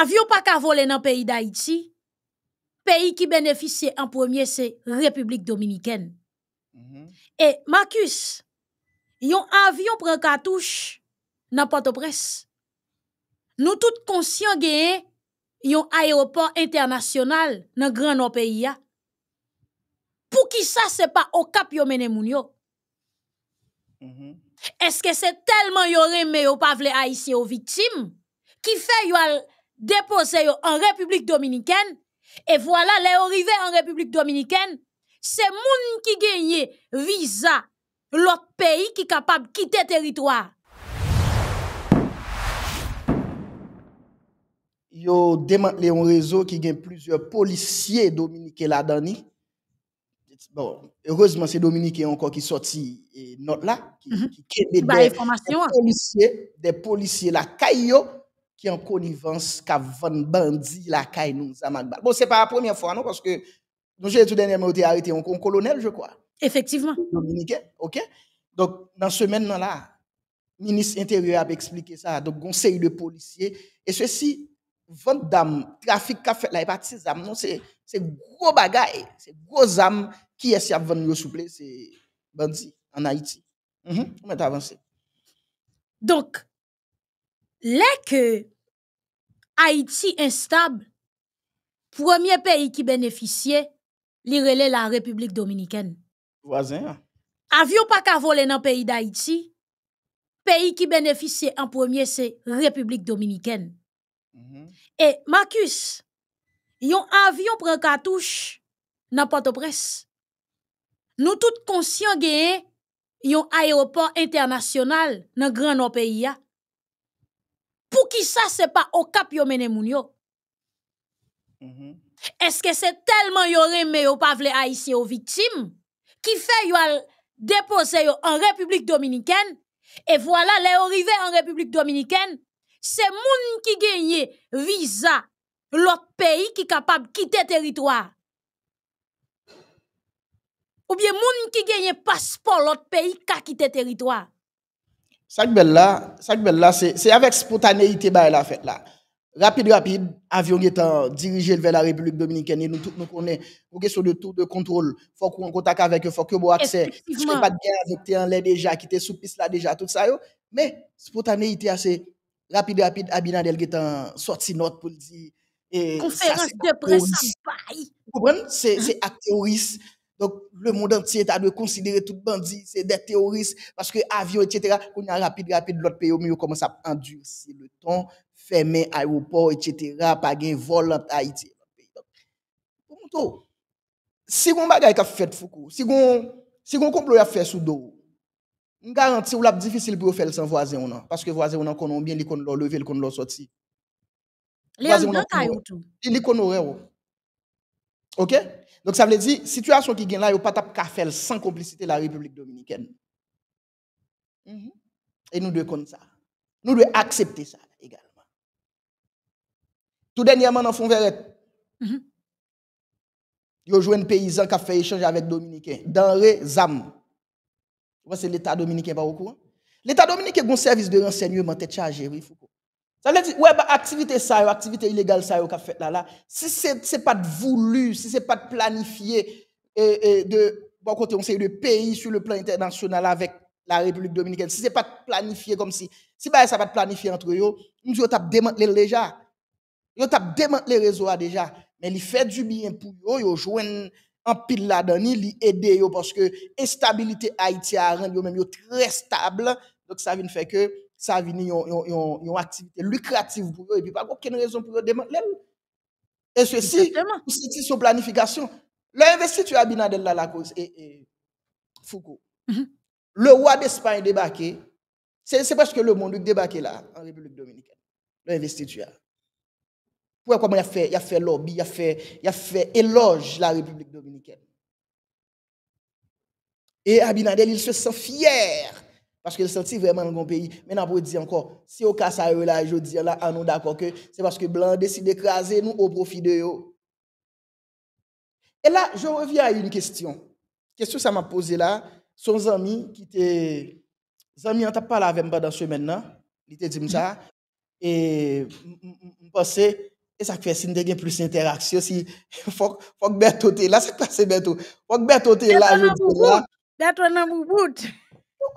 Avions pas qu'à voler dans pays d'Haïti. Pays qui bénéficie en premier c'est République Dominicaine. Mhm. Et Marcus, yon avion prend cartouche dans port au Nous tous conscients a yon aéroport international dans grand pays Pour qui ça c'est pas au cap yon moun mhm. Est-ce que c'est tellement yon remé yon veulent haïtien aux victimes qui fait yon déposé en République dominicaine. Et voilà, les arrivé en République dominicaine, c'est moun qui gagne visa, l'autre pays qui capable de quitter territoire. Yo a un réseau qui gagne plusieurs policiers dominicains là Bon, heureusement, c'est Dominique encore qui sorti et là, mhm. des, hein. policiers, des policiers, la caillot qui en connivence qu'a vend bandit la caille nous a Macbal. Bon, c'est pas la première fois non parce que nous j'ai tout dernièrement été arrêté un colonel je crois. Effectivement. Dominicain, OK Donc dans ce moment là, le ministre intérieur a expliqué ça donc conseil de policiers et ceci vente d'âme, trafic qu'a fait la pas non c'est c'est gros bagaille, c'est gros âme qui est de vendre souple. c'est bandit en Haïti. Mhm. On est avancer. Donc les que Haïti instable, premier pays qui bénéficie, est la République Dominicaine. Voisin. Hein. Avion pas qu'à voler dans le pays d'Haïti, pays qui bénéficie en premier, c'est République Dominicaine. Mhm. Et Marcus, yon avion prend cartouche dans port de presse Nous tous conscients a un aéroport international dans le grand pays. Hein. Pour qui ça, ce n'est pas au cap moun yo? Mm-hmm. Est-ce que c'est tellement yon n'ont pas voulu haïtien aux victimes qui fait déposer en République Dominicaine? Et voilà, les arrivé en République Dominicaine, c'est moun qui gagne visa l'autre pays qui capable de quitter territoire. Ou bien moun qui gagne passeport l'autre pays qui le territoire. Ça, c'est avec spontanéité bah, elle la fête là. Rapide, rapide, avion est dirigé vers la République dominicaine, nous tout nous connaissons, pour question de tour de contrôle, il faut qu'on contacte avec eux, il faut que aient accès. Je ne pas de guerre avec déjà, qui était sous piste là déjà, tout ça. Mais spontanéité, assez rapide, rapide, Abinadel est sorti note pour dire. Conférence de presse à Paris. Vous comprenez? C'est acteuriste. Donc, le monde entier à de considérer tout bandit, c'est des terroristes, parce que avion, etc., qu'on a rapide, rapide, l'autre pays au milieu commence à endurcir le temps, fermer aéroport, etc., pas gain vol à Haïti. Donc, si on a fait Foucault, si on, si on complot a fait sous dos, on garantit ou c'est difficile pour faire sans voisin ou non, parce que voisin ou non, qu'on bien, ils a le lever, qu'on leur sortir. Les gens, ils tout. Ils temps. OK Donc ça veut dire, situation qui gagne là, il n'y a pas de faire sans complicité la République dominicaine. Mm-hmm. Et nous devons comme ça. Nous devons accepter ça également. Tout dernièrement, dans Fond Vous mm -hmm. un paysan qui a fait échange avec Dominicain. Dans les voyez, C'est l'État dominicain pas au courant. L'État dominicain a un service de renseignement tête chargé, oui, Foucault. Sa le di, wè ba aktivite sa yo, aktivite ilegal sa yo ka fet la la, si se se pat voulou, si se pat planifiye de, bon kote yon se yon de peyi sou le plan internasyonal avèk la Republik Dominikèn, si se pat planifiye kom si, si ba yon sa pat planifiye an tro yo, yon tap demant le leja yon tap demant le rezoa deja, men li fet du biyen pou yo yo jwen an pil la dani li ede yo, porske estabilite Haitiaren, yo menm yo tre stable lòk sa vin fèk yo ça a vient une activité lucrative pour eux, et puis pas aucune raison pour eux demander. Et ceci, c'est sur planification. L'investiture à Binadel la cause et, Foucault. Mhm. Le roi d'Espagne débarqué, c'est parce que le monde débarqué là, en République dominicaine. L'investiture. Pourquoi comment il a fait, il a fait lobby, il a fait, il a fait éloge la République dominicaine. Et Abinadel, il se sent fier parce qu'il sentit vraiment le bon pays. Mais on peut dire encore, si au cas ça là, je dis là, on est d'accord que c'est parce que Blanc décide d'écraser nous au profit de eux. Et là, je reviens à une question. Question que ça m'a posé là. Son ami qui était. ami on t'a parlé avec moi dans ce maintenant. Il te dit ça. Et je pensait et ça fait signe de plus d'interaction, Il faut que est là, ça passe Il Faut que est là, je dis là. là,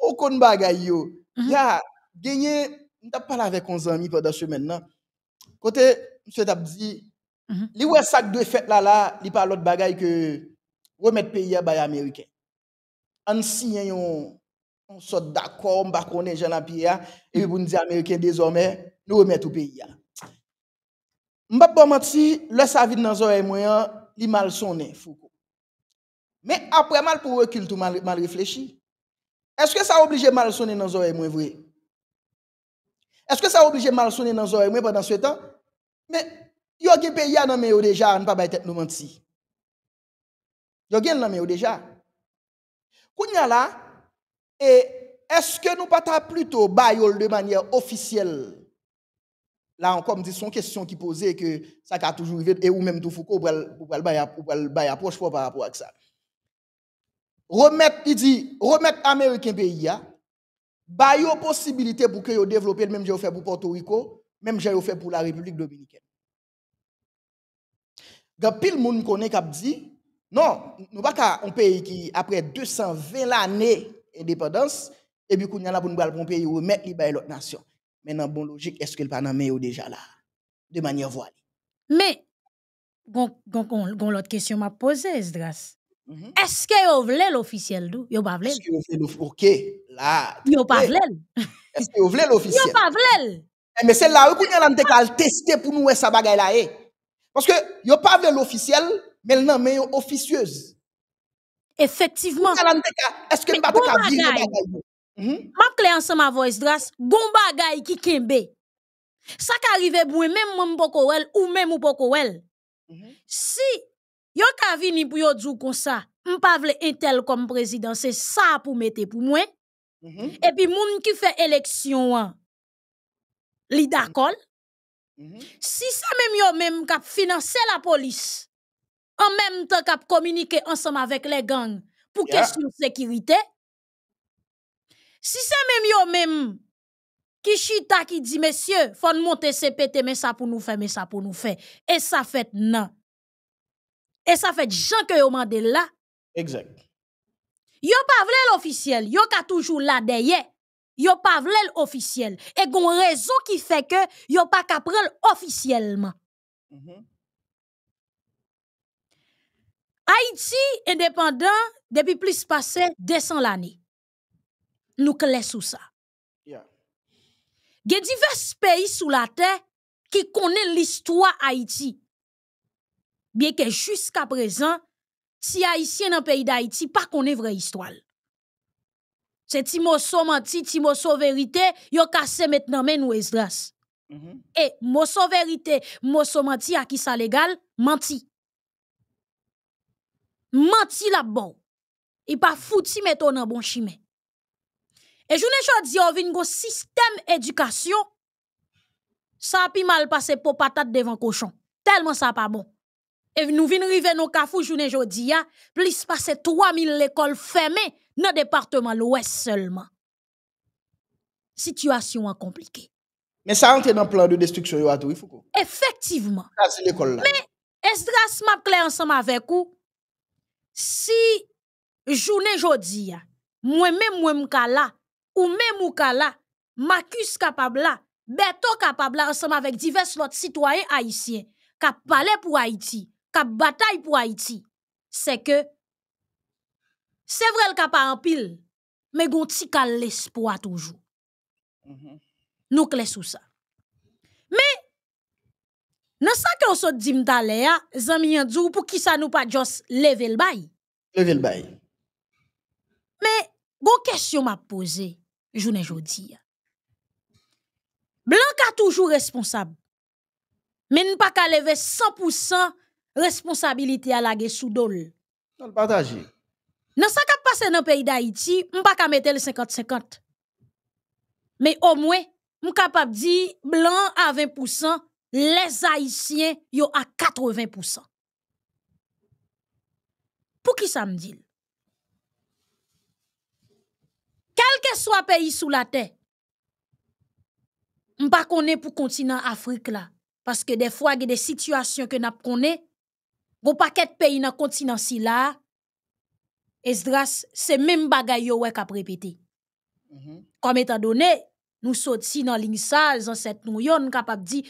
Okon bagay yo. Mhm. Ya, genye, mwen tapal avek konz anmi kwa dasyo men nan. Kote, mwen se tap di, mhm. li wè sak dwe fèt la la, li palot bagay ke remèt peyè bay Ameriken. An si yon sot dakor, mbakone jen api ya, e wè bou nidze Ameriken dezormè, li remèt ou peyè. Mwen pap bon mati, lè sa vit nan zon emoyan, li mal sonen foko. Men apre mal pou wè kiltou mal reflechi. Est-ce que sa oblige mal soni nan zoe mwen vwe? Est-ce que sa oblige mal soni nan zoe mwen pendant sou etan? Men, yo gen pe ya nanme yo deja, an pa bay tet nou ment si. Yo gen nanme yo deja. Koun ya la, e est-ce que nou pata pluto bayol de manye ofisiel? La an kom di son kesyon ki pose, e ou menm tou foko ou bay apospo par rapport ak sa. remettre, il dit, remettre Américain pays, il y a possibilité pour que développe le même que fait pour Porto Rico, même j'ai fait pour la République dominicaine. Gan pile moun connaît k'ap dit non, nous pas un pays qui après 220 l'année indépendance et puis kounya pas un pays remettre li l'autre nation. Mais dans bon logique, est-ce que le Panamé est déjà là de manière voilée Mais y gon, une l'autre question m'a posé, Esdras. Mm-hmm. Est-ce que vous voulez l'officiel dou? Vous pas voulez. Est-ce que vous voulez Là. Vous pas voulez. Est-ce eh, que vous voulez l'officiel Vous pas vle! Mais c'est là où vous avez qu'à tester pour nous ça bagaille là est. Eh. Parce que yo pas voulez l'officiel, mais non, mais yo officieuse. Effectivement. Est-ce que vous pas voulez vivre bagaille mm-hmm. Ma clé ensemble à voix drasse, bon bagaille kembe. Ça qui arrive pour même mon pokoel ou même ou pokoel. Mm-hmm. Si Yo ka vini pou comme ça, kon ne pas intel comme président, c'est ça pour mettre pour moi. Mhm. E Et puis moun qui fait élection, li mhm. d'accord. Mhm. Si ça même yo même qu'à financer la police, en même temps kap communiquer ensemble avec les gangs pour question de sécurité, si ça même yo même qui chita qui dit, monsieur, faut monter CPT, mais ça pour nous faire, mais ça pour nous faire. Et ça fait, non. Et ça fait gens que yo demandé là. Exact. Yo pas vle l'officiel, yo ka toujours là derrière. Yo pas vle l'officiel et un raison qui fait que yo pas ka pas officiellement. Mm-hmm. Haïti indépendant depuis plus de 200 l'année. Nous clés sous ça. y a divers pays sous la terre qui connaît l'histoire Haïti. Bien que jusqu'à présent, si Haïtien dans le pays d'Haïti, pas qu'on est vraie histoire. C'est Timoso menti, so vérité, yo cassé maintenant men ou Esdras. Mm -hmm. Et so vérité, so menti à qui ça légal, menti. Menti la bon. Il pas fouti on dans bon chemin. Et je ne dis on vient go système éducation ça a pi mal passé pour patate devant cochon. Tellement ça pas bon. Et nous venons rive le kafou jounen jodi ya, plis pase 3000 dans le nan département l'Ouest seulement. situation compliquée. Mais ça ça dans le plan de destruction, yo faut ifou est Efektiveman. Kasi l'ekol la. Men esdras map kle ensemble avec ou, si jounen jodi moi même moi-même, mka ou même moi-même, la, makus capable, beto capable ensemble avec avec divers lot citoyens haïtiens kap parler pour Haïti ka bataille pou Haiti, se c'est se vrai kap a en me mais ti kal mhm. a toujou. toujours l'espoir. Nou kle sou sa. Me, nan sa ke osot dit, mta le ya, zan nous yon djou pou ki sa nou pa jos Mais, bail bay. Leve l bay. Me, ne kesyon ma pose, jounen jodi ya. toujours ka toujou responsab. Men pa ka lever 100% responsabilité à la sous dol. Dans le partager. Dans ce qui passé dans le pays d'Haïti, on pas mettre le 50-50. Mais au moins, on capable dire blanc à 20%, les haïtiens yo à 80%. Pour qui ça me dit Quel que soit le pays sous la terre, on pas connaît pour continent Afrique parce que des fois il y a des situations que nous connaissons, pas paquet pays dans continent là. Esdras, c'est même bagay yo qu'a répété. Mhm. Comme étant donné, nous sommes dans dans cette nous sommes capables de dire,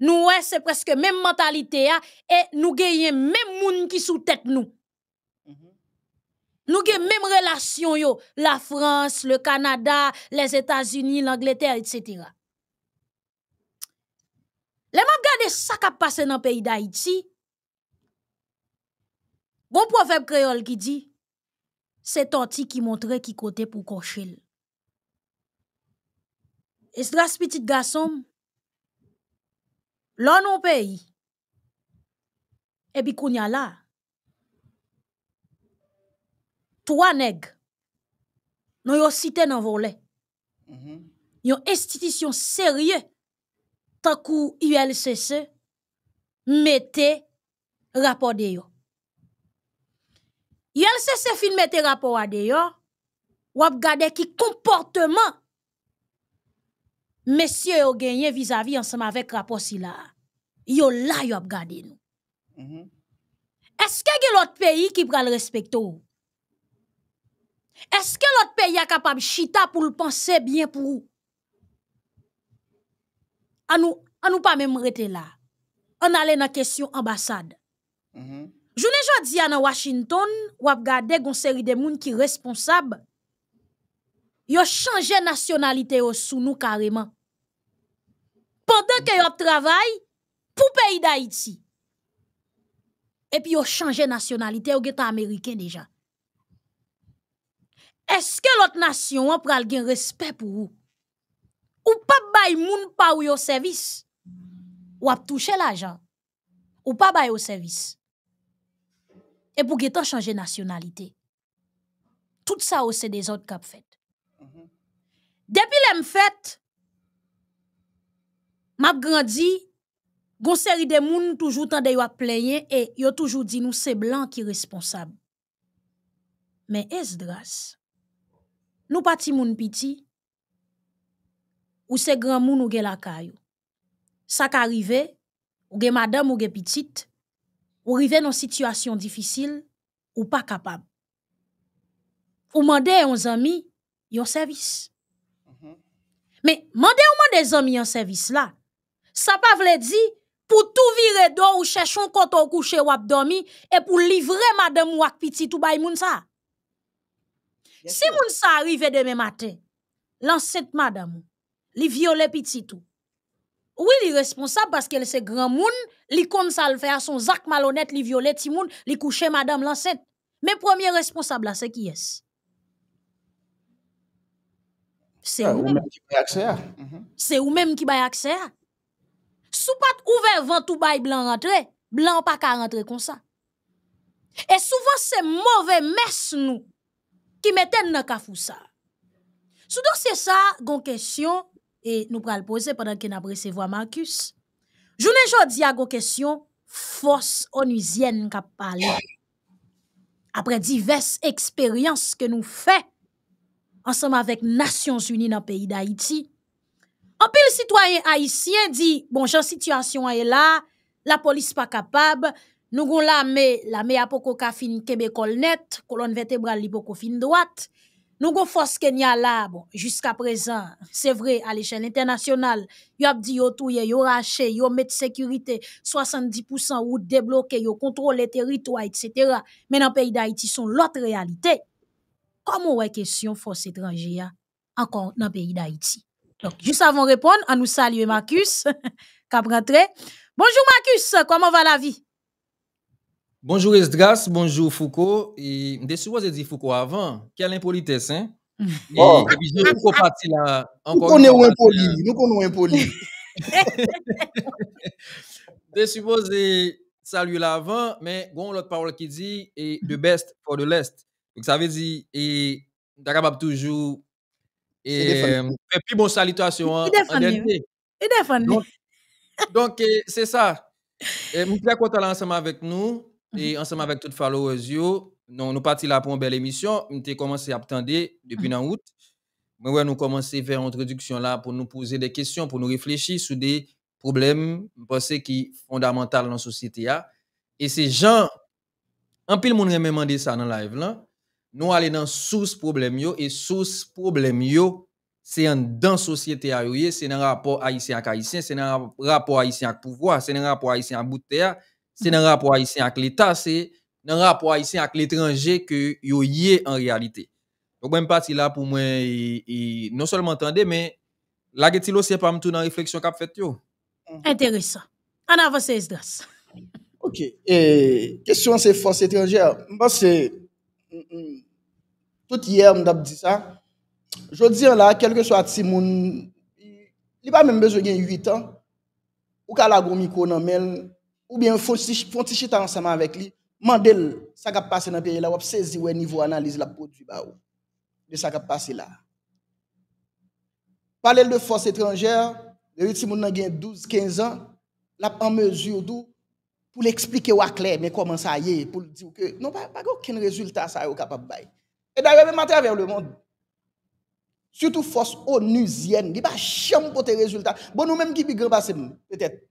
nous, c'est presque même mentalité, hein, et nous gagnons même moun qui sous tête nous. Mhm. Nous gagnons même relation, yo, la France, le Canada, les États-Unis, l'Angleterre, etc. Les gens ça qui passe dans le pays d'Haïti, Bon proverbe créole qui dit, c'est Tanti qui montrait qui côté pour cocher. Et ce petit garçon, là non pays, et puis qu'on y a là, trois nègres, nous yon cité dans volet. -hmm. Yon institution sérieux, tant que ULCC, mettez rapport de yon. Yel se se film mette rapports à de yo, wap gade ki comportement messieurs avez gagné vis-à-vis ensemble avec rapport si la. Yo la yo ap gade nou. Mhm. Est-ce que l'autre pays qui pral respecte ou? Est-ce que l'autre pays est capable chita pour le penser bien pour vous An nous an nou pas même rester là. On allait dans la question ambassade. -hmm. Joune jodi an à Washington, vous gade une série de moun ki responsable, yo chanje nationalité yo sou nou kareman. Pendant que yo travail Et pou peyi ont Et vous yo chanje nationalité ou geta Est-ce que l'autre nation a pral gen respect pou ou? Ou pa bay moun pa ou yo service Ou ap touche l'argent, Ou pas bay yo service et pour tu changes de nationalité. Tout ça, oh, c'est des autres qui ont fait. Mhm. Depuis que fait, je grandi, une série de moun toujours tendé à plaigner et yo toujours dit nous c'est blanc qui responsable. Mais Esdras, nous pas moun piti, ou c'est grand moun ou gen la caillou. Ça qui arrive, ou gen madame ou petite, ou dans une situation difficile ou pas capable. Ou mande un amis yon service. Mais -hmm. Men, mande ou mande zami yon service là, ça pa vle di, pour tout virer do ou un koto ou ou abdomi et pour livrer madame ou piti tout bay moun sa. si moun sa arrive demain matin, l'ancêtre madame, li viole petit tout. Oui, il est responsable parce qu'elle c'est grand monde li kon sa le faire son zak malhonnête, li violet timoun, li coucher madame l'enceinte. Mais premier responsable là, c'est qui est C'est mhm. ou même qui bay accès. C'est ou même qui bay accès. Sous pas ouvert vent tout bay blanc rentrer, blanc pas qu'à rentrer comme ça. Et souvent c'est mauvais mess nous qui mettent dans kafou ça. Sous ça, gon question et nous le poser pendant qu'on a recevoir Marcus. Jounen jò di agò kèsyon, fòs onizyen kap pale, apre divers eksperyans ke nou fè, ansèm avèk Nasyons Uni nan peyi d'Haïti. Anpèl sitwayen Haïtien di, bon, jan situasyon an e la, la polis pa kapab, nou goun la me apoko ka fin kebe kol net, kolon vetebral li apoko fin doat, Nous avons force Kenya là, bon, jusqu'à présent, c'est vrai, à l'échelle internationale, y a dit yo touye, yo raché, yo met sécurité, 70% route débloquée, yo contrôle territoires, etc. Mais dans le pays d'Haïti, sont l'autre réalité. Comment est question force étrangère encore dans le pays d'Haïti? Donc, juste avant de répondre, on nous salue Marcus, qui Bonjour Marcus, comment va la vie? Bonjour Esdras, bonjour Foucault. Et je supposé dit Foucault avant. Quelle impolitesse, hein? Mm. Oh. Et, puis je Foucault parti là. nous connaissons impoli, nous connaissons impoli. je suppose salut l'avant, mais bon, l'autre parole qui dit et the best for the last. Donc ça veut dire et capable toujours et, euh, et puis bon salutation en, en Donc c'est ça. Je suis très content ensemble avec nous. Et mhm. ensemble avec toutes followers, yo, nous sommes partis pour une belle émission. Nous avons commencé à attendre depuis mhm. août. Mais ouais, nous commencé à faire une introduction là pour nous poser des questions, pour nous réfléchir sur des problèmes, qui fondamentaux dans la société. Et ces gens, un peu pile, monde même demandé ça dans le live Nous allons dans source problème yo et source problème yo c'est en dans société c'est un rapport haïtien avec haïtien, c'est un rapport haïtien avec pouvoir, c'est un rapport haïtien avec bout de terre c'est dans le rapport haïtien avec l'État, c'est dans le rapport haïtien avec l'étranger que yo y est en réalité. Donc, même partie là pour moi, et, non seulement entendez, mais la c'est pas tout dans réflexion qu'a fait yo. Mm-hmm. Intéressant. En avance, Esdras. Ok. Et question, c'est force étrangère. pense que mm-hmm, Tout hier, on a dit ça. Je dis là, quel que soit monde, il a pas même besoin de 8 ans. Ou qu'à la gros micro ou bien font ils chita ensemble avec lui, mandel ça qui passé dans le pays là, ou saisi le niveau analyse la produit de ça qui passé là. Parler de force étrangère, le petit monde qui a 12 15 ans, l'a en mesure d'où pour l'expliquer à clair mais comment ça y est pour dire que non pas pas aucun résultat ça est capable bailler. Et d'ailleurs même à travers le monde surtout force onusienne, il pas chiant pour tes résultats. Bon nous même qui plus grand passer peut-être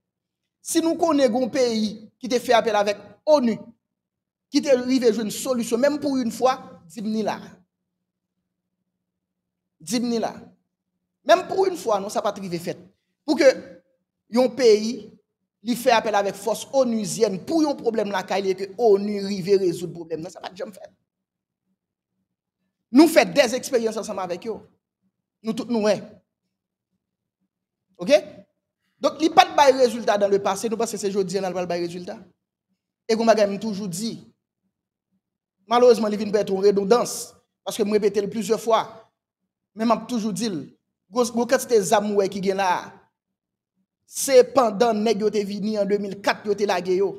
Si nou konè goun peyi ki te fè apèl avèk ONU, ki te rive joun solusyon, mèm pou yon fwa, dzim ni la. Dzim ni la. Mèm pou yon fwa, nou sa pa trive fèt. Pou ke yon peyi li fè apèl avèk fòs ONU zyen, pou yon problem lakay li eke ONU rive rezout problem, nou sa pa djem fèt. Nou fèt des eksperyans ansama avèk yo. Nou tout nou wè. E. Ok? Donk li pat bay rezultat dan le pase, nou pas se sejou diyan al pal bay rezultat. E goun bagay m toujou di. Malouzman li vin pou eton redondans. Paske m repete li plouzou fwa. Men m ap toujou dil. Gou kat se te zamou wey ki gen la. Se pandan neg yo te vini en 2004 yo te lage yo.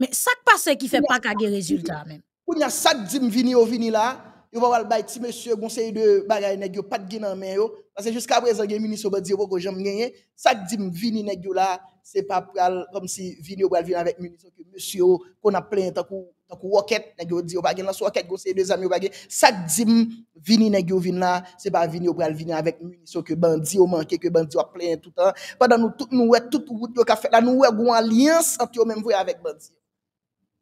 Men sak pase ki fe pakage rezultat men. Pou nye sak di m vini yo vini la. yo va le ti monsieur conseil de bagay nèg yo pas de gain en yo parce que jusqu'à présent gen ministre ba dire ko j'aime gagner ça dit vini nèg yo là c'est pas comme si vini pral venir avec ministre que monsieur qu'on a plein tant kou tant kou rocket nèg yo dit yo pas gain la rocket conseil deux amis yo pas gain ça dit vini nèg yo vinn là c'est pas vini pral venir avec ministre que bandi au manqué que bandi a plein tout temps pendant nous tout nous tout route yo ka fait là nous wè gon alliance entre eux même voyer avec bandi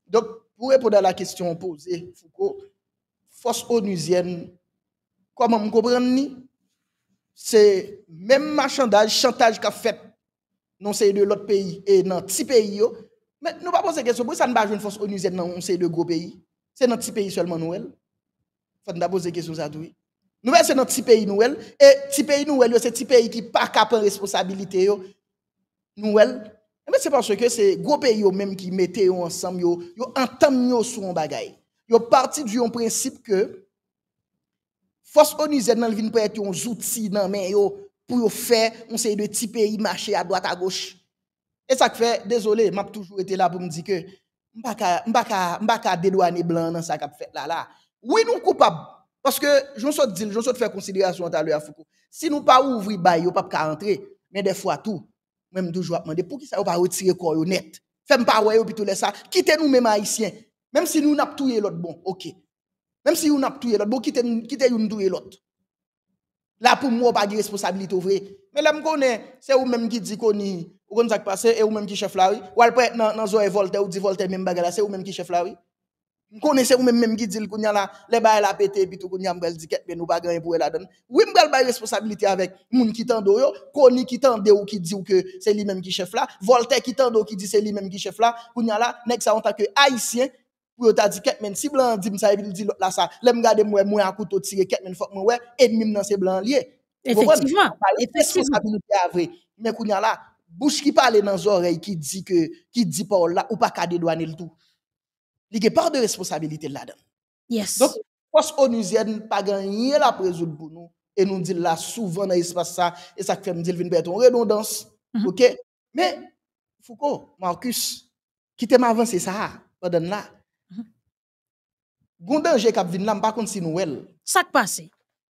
donc pour répondre à la question posée Foucault force onusienne, comment vous comprenez C'est même marchandage, chantage qu'a fait non c'est de l'autre pays et dans petit pays mais nous pas poser question pourquoi ça ne pas une force onusienne dans un c'est de gros pays c'est dans petit pays seulement nous faut nous poser question ça oui nous c'est dans petit pays Noël et petit pays nous c'est petit pays qui pas cap responsabilité yo nous mais c'est parce que c'est gros pays même qui mettaient ensemble yo yo entendent yo sur un bagage. Ils parti du principe que force onusienne dans le être un outil pour faire on petit de petits pays marcher à droite à gauche. Et ça fait désolé, m'a toujours été là pour me dire que je ka m'pa ka dédouaner blanc dans ça qu'a fait là là. Oui, nous coupables parce que je saute dire, j'en saute faire considération à l'heure à Foucault. Si nous pas ouvrir bail, yo pas ka rentrer, mais des fois tout même toujours demander pour qui ça pas retirer corps honnête Fais pas ouais plutôt tout ça. Quittez nous même haïtiens. Mem si yon ap touye lot bon, ok. Mem si yon ap touye lot, bo ki te yon touye lot. La pou mwen wap agi responsabilite ou vre. Men la m konen, se ou menm ki di koni, ou koni tak pa se, e ou menm ki chef la ou, wal pre nan zo e volte ou di volte menm baga la, se ou menm ki chef la ou. M konen se ou menm menm ki di l kounyan la, le baye la pete bitou kounyan mwenm gwenl di ket menm baga yon pou e la den. Ou mwenm gwenl baye responsabilite avek moun ki tendo yo, koni ki tende ou ki di ou ke se li menm ki chef la, volte ki tendo ou ki di se li menm ki chef la Ou yo ta di ket men, si blan dim sa e vil di lot la sa, lem gade mwen mwen akouto tire ket men fok mwen wè, edmim nan se blan liye. Efektivman. E te responsabilite avre. Men kounya la, bouch ki pale nan zorey ki di pa ou la, ou pa kade dwanil tou. Li ge par de responsabilite la dan. Yes. Donk, pos o nou zyen, pa ganye la prezout pou nou, e nou di la souvan na yispa sa, e sa kfe mdil vin beton redondans. Mm-hmm. Ok? Men, foko, mwakus, ki tem avan se sa ha, padan la, Gon danger qui vient là, je si nous elle. Ça qui passe.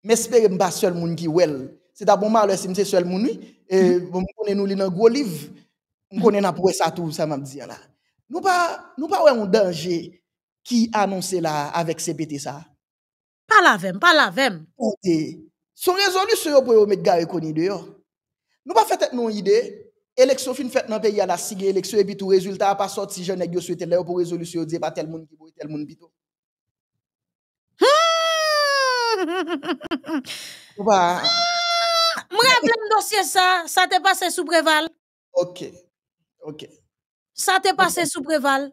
Mais espérez seul moun ki wel. Se C'est bon malheur si c'est seul monde et bon nou nous nan gros livre. On connaît n'a pour ça tout ça m'a la. là. Nous pas nous pas un danger ki annonce la avec CPT ça. Pas la vem, pas la vem. Son résolution pour mettre gars connu dehors. Nous pas fait nou idée élection fin fait nan pays à la sigue élection et puis tout résultat pas sorti jeune nèg yo souhaité là pour résolution dire pa tel moun ki pour tel moun plutôt. Mwen rappele m dossier ça ça te pase sous préval Ok, ok. ça te passé sous préval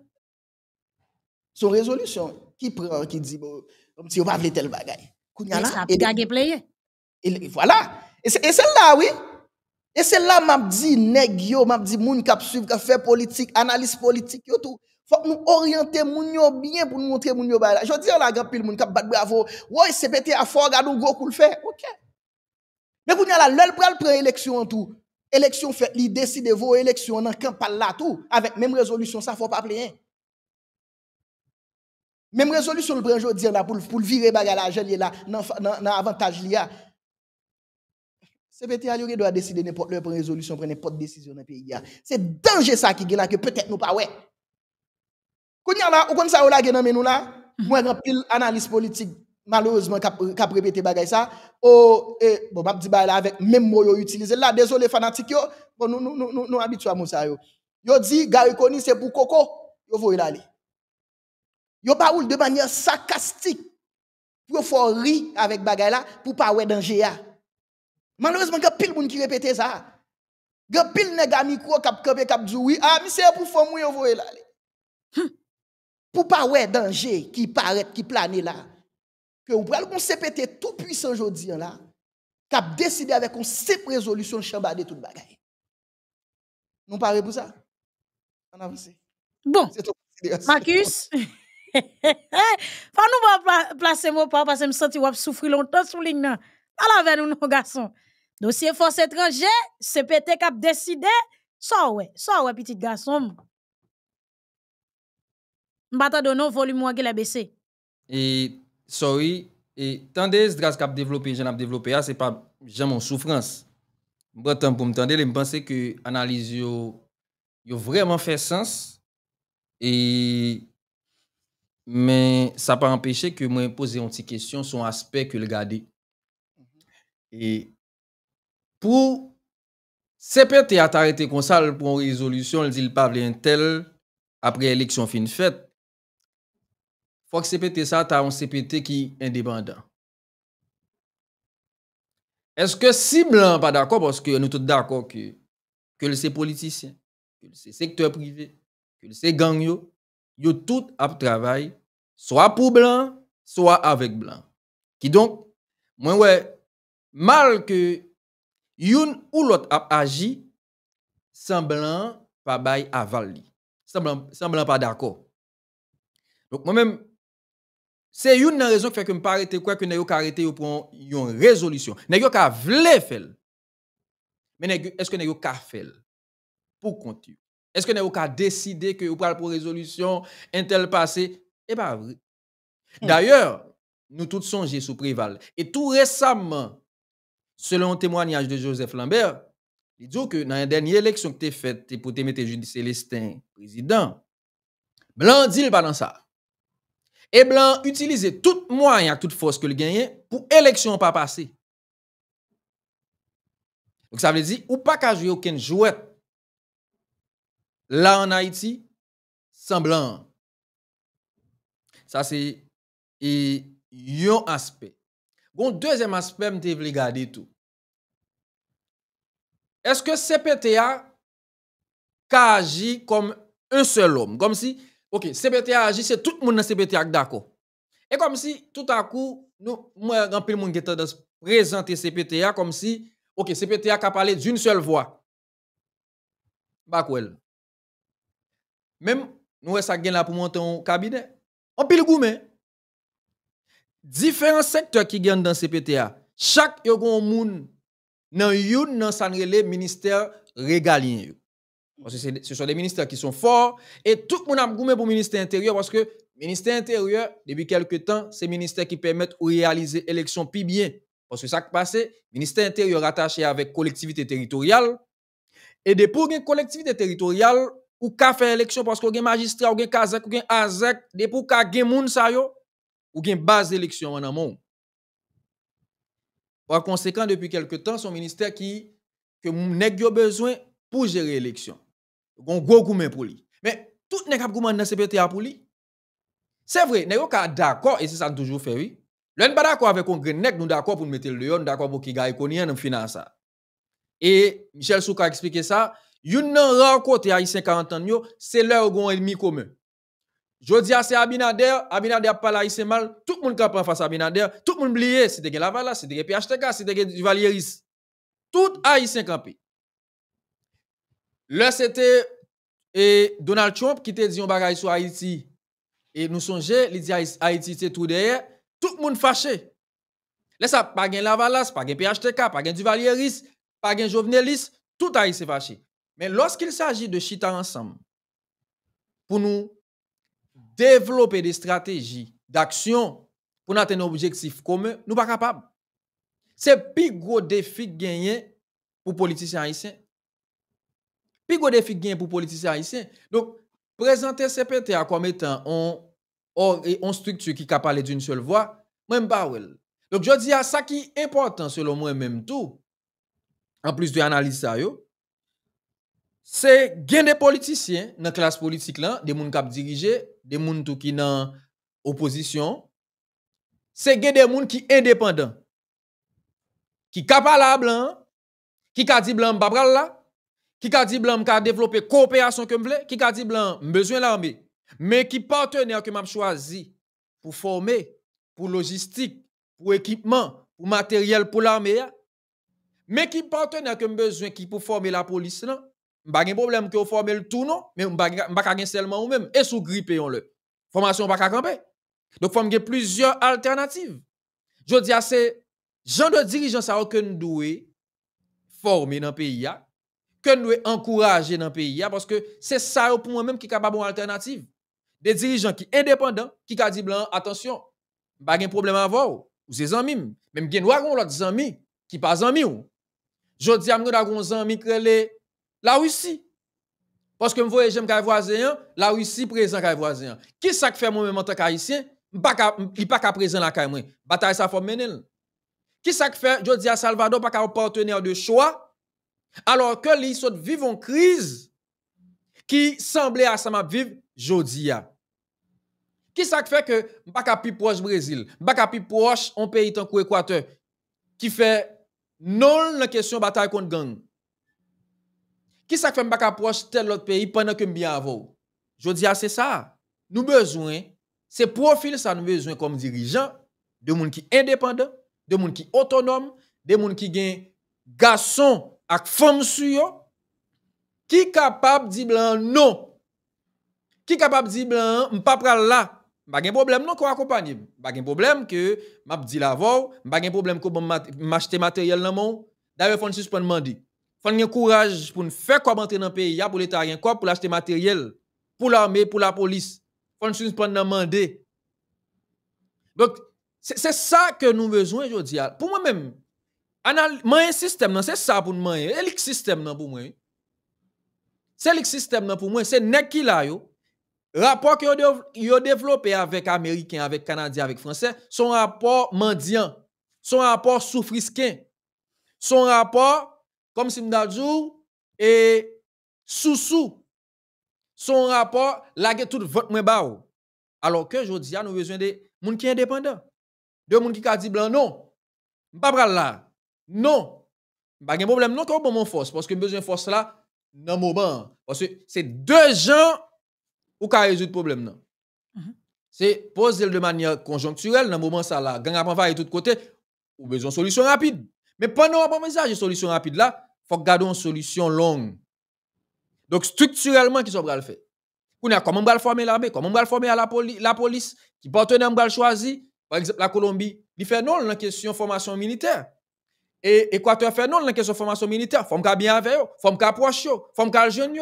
Son résolution qui prend qui dit bon si on pa vle tel bagay. Kounya Sa gage Et voilà. Et, celle-là, oui. Et celle-là, m'a dit, nèg yo, m'a dit, moun kap suiv, kap fait politique, analyse politique, yo tout. Fok nou oryante moun yo byen pou nou montre moun yo baye la. Jodi an la grap pil moun kap bat bravo. Woy, sepe te a fok a nou go kou l fe. Ok. Mwen kou nyala lèl pral pral eleksyon an tou. Eleksyon fet li, deside vò, eleksyon nan kampal la tou. Avèk, mèm rezolusyon sa fò pa pleyen. Mèm rezolusyon lèl pran jodi an la pou l'vire baga la jèl li la nan avantaj li ya. Sepe te a lèl pral rezolusyon prene pot de desisyon nan peyi ya. Se denje sa ki gè la ke pètèk nou pa wè. Quand y là, ou comme ça, ou la gen nous là, mhm. moi, grand pile analyse politique, malheureusement, cap répété bagay ça, oh, eh, bon, m'a dit bah, là avec même mot yo utilisé là, désolé fanatique yo, bon, nous, nous, nous, nous habitués à moussa yo. Yo dit, Gariconi c'est pour coco, yo voyez l'aller. Yo parle de manière sarcastique, pour faire rire avec bagay là, pour pas ouais danger ya. Malheureusement, grand pile moun qui répétait ça. Grand pile nèg a micro cap cap cap dit oui, ah, monsieur pour faire mou yo voyez l'aller. Hum pour pas ouais danger qui paraît qui plane là que vous pral le CPT tout puissant aujourd'hui là qui a décidé avec une simple résolution de chambarder tout bagaille nous parlons pour ça on avance bon Marcus nous nous placer mon mou parce que m senti wap soufri longtemps sou ling nan. Ala nous nou nou gason. Dossier force étranger, se qui kap décidé, sa ouais, ça ouais, petit petit Mbata dono volume qui l'a baissé. Et sorry, et tendez grâce qu'a développé, j'en ai développé, c'est pas J'ai mon souffrance. temps pour me tendre, je pense que l'analyse yo, yo vraiment fait sens. Et mais ça pas empêché que moi poser une petite question sur aspect que le garder. Mm-hmm. Et pour CPT a arrêté comme ça pour une résolution, il dit pas un tel après élection fin faite faut que CPT ça, tu un CPT qui indépendant. Est-ce que si blanc pas d'accord, parce que nous tous d'accord que, que c'est politicien, que c'est secteur privé, que c'est gang, yo, yo tout à travail, soit pour blanc, soit avec blanc. Qui donc, moi, ouais, mal que une ou l'autre a agi, semblant pas bail aval Semblant, semblant pas d'accord. Donc, moi-même, c'est une raison qui fait que nous ne pas arrêter quoi que vous arrêté pour une résolution. Vous avez voulu faire. Mais est-ce que vous avez fait pour continuer? Est-ce que vous avez décidé que vous parlez pour résolution un tel passé? Eh bien, oui. Hmm. D'ailleurs, nous tous sommes sous Préval. Et tout récemment, selon le témoignage de Joseph Lambert, il dit que dans la dernière élection que tu as faite pour te mettre Judith Célestin président, Blanc dit pas ça et eh blanc utilise tout moyen, toute force que le gagne pour élection pas passer. Donc ça veut dire ou pas qu'à jouer aucun jouet là en Haïti semblant. Ça c'est un aspect. Bon deuxième aspect me vais regarder tout. Est-ce que CPTA agit comme un seul homme, comme si Ok, CPTA a c'est tout le monde dans CPTA qui d'accord. Et comme si tout à coup, nous, moi, un peu le monde qui tendance présenter CPTA comme si, ok, CPTA a parlé d'une seule voix. Bakwell. Même, nous, ça gagne là pour monter un cabinet. On pile mais. Différents secteurs qui gagnent dans CPTA. Chaque yon moun le ministère régalien. Parce que ce sont des ministères qui sont forts et tout le monde a goûté pour le ministère intérieur parce que le ministère intérieur, depuis quelques temps, c'est le ministère qui permet de réaliser l'élection plus bien. Parce que ça qui passe, le ministère intérieur attaché avec collectivité territoriale. Et depuis pour une collectivité territoriale, ou a faire élection parce qu'on a magistrat, ou kazak, ou a azek, de pour ka gen y ça yo, ou base élection en amont. Par conséquent, depuis quelques temps, son ministère qui, que qui besoin pour gérer l'élection gon gros goumen pour lui. Mais tout nèg k'ap goumen nan CPTA pour lui. C'est vrai, nèg yo ka d'accord et c'est ça toujours fait oui. L'un pas d'accord avec un nèg nous d'accord pour mettre le yon, d'accord pour ki gagne économie dans finance Et Michel Souka expliqué ça, yon nan rar côté 40 ans yo, c'est leur gon ennemi commun. Jodi a c'est Abinader, Abinader parle là ici mal, tout le monde en face à Abinader, tout le monde oublié, c'était la Lavala, c'était PHTK, c'était Valieris. Tout haïtien campé. Là, c'était e, Donald Trump qui te dit un bagage sur Haïti. Et nous songeons, il dit Haïti, c'est tout derrière. Tout le monde fâché. Là, ça, pas de Lavalas, pas de PHTK, pas de Duvalieris, pas de Jovenelis, tout Haïti est fâché. Mais lorsqu'il s'agit de chita ensemble, pour nous développer des stratégies d'action pour atteindre un objectif commun, nous ne sommes pas capables. C'est le plus gros défi gagné pour les politiciens haïtiens. Puis, il défi pour les politiciens haïtiens. Donc, présenter CPT à comme étant une structure qui a e, parler d'une seule voix, même pas. Donc, je dis à ça qui est important selon moi même tout, en plus de l'analyse, c'est gain des politiciens dans la classe politique, des gens qui ont dirigé, des gens qui sont en opposition. C'est des gens qui sont indépendants, qui sont capables, qui sont capables, qui qui a dit blanc, développer développé coopération que m'vle, qui a dit blanc, besoin l'armée. Mais qui partenaire que m'a choisi pour former, pour logistique, pour équipement, pour matériel pour l'armée. Mais qui partenaire que besoin qui pour former la police là, pas problème que former le tout non, mais pas gain seulement ou même et sous grippe on le. Formation pas Donc faut a plusieurs alternatives. Je dis assez. ces gens de dirigeants ça aucun doué former dans le pays que nous encourager dans le pays. Hein, parce que c'est ça pour moi-même qui est capable alternative. Des dirigeants qui sont indépendants, qui ont dit blanc, attention, pas de problème à voir. Ou c'est amis. Même gen avez des amis qui pas amis ou. Jodi am des amis krele la Russie. Parce que me voyez j'aime kay voisin, la Russie présent les voisin. Qui ça que fait moi-même en tant qu'haïtien, il pas qu'à présent la Bataille ça forme mener. Qui ça que fait jodi à Salvador pas qu'à partenaire de choix alors que les sont vivent en crise qui semblait à sa vivre aujourd'hui. Qui fait que pas pi proche Brésil, pas pi proche un pays tant qu'Équateur qui fait non la question de la bataille contre la gang. Qui ça fait plus proche tel autre pays pendant que bien avou. Aujourd'hui c'est ça. Nous besoin c'est profil ça nous besoin comme dirigeants de monde qui indépendant, de monde qui autonome, de monde qui gagne garçon ak fòm sou yo, ki kapap di blan nou? Ki kapap di blan mpap pral la? Mbage yon problem nou kwa akopany? Mbage yon problem ke mbap di lavò? Mbage yon problem kwa bon mbap m'achete materyel nan moun? Dawe fòn si s'pon mandi. Fòn yon kouraj pou n'fè kwa bantre nan peyi ya pou l'Etat yon kop pou l'achete materyel, pou l'armè, pou la polis. Fòn si s'pon nan mandi. Fòn si s'pon nan mandi. Fòn si s'pon nan mandi. Fòn si s'pon nan mandi. Fòn si s'p Anal, système, système, nan, c'est sa pou manye, elik système, nan pou mwen. c'est elik système nan pou mwen, se nek la yo, rapport ki yo, développé avec Américains, avec les avec Français. son rapport mendiant. son rapport soufriskin, son rapport, comme si mdadjou, sous e sous. son rapport lage tout vote mwen ba Alors que jodi dis, nous besoin de moun ki indépendant, de moun ki ka di blanc, non, pas pral la, non. Pas de problème, non, quand bon de force. Parce que besoin de force là, non, moment. Parce que c'est deux gens qui ont résolu le problème. Mhm. C'est poser de manière conjoncturelle, dans le moment ça là, gang va de tous côtés, ou besoin de solution rapide. Mais pendant un message solution rapide là, il faut garder une solution longue. Donc structurellement, qui sont le faire? Comment on va former l'armée? Comment on va former la, la police? Qui partenaire on va choisir? Par exemple, la Colombie, il fait non la question formation militaire et Équateur fait non dans la question de formation militaire. Faut qu'à bien avec eux, faut qu'à proche eux, faut jeune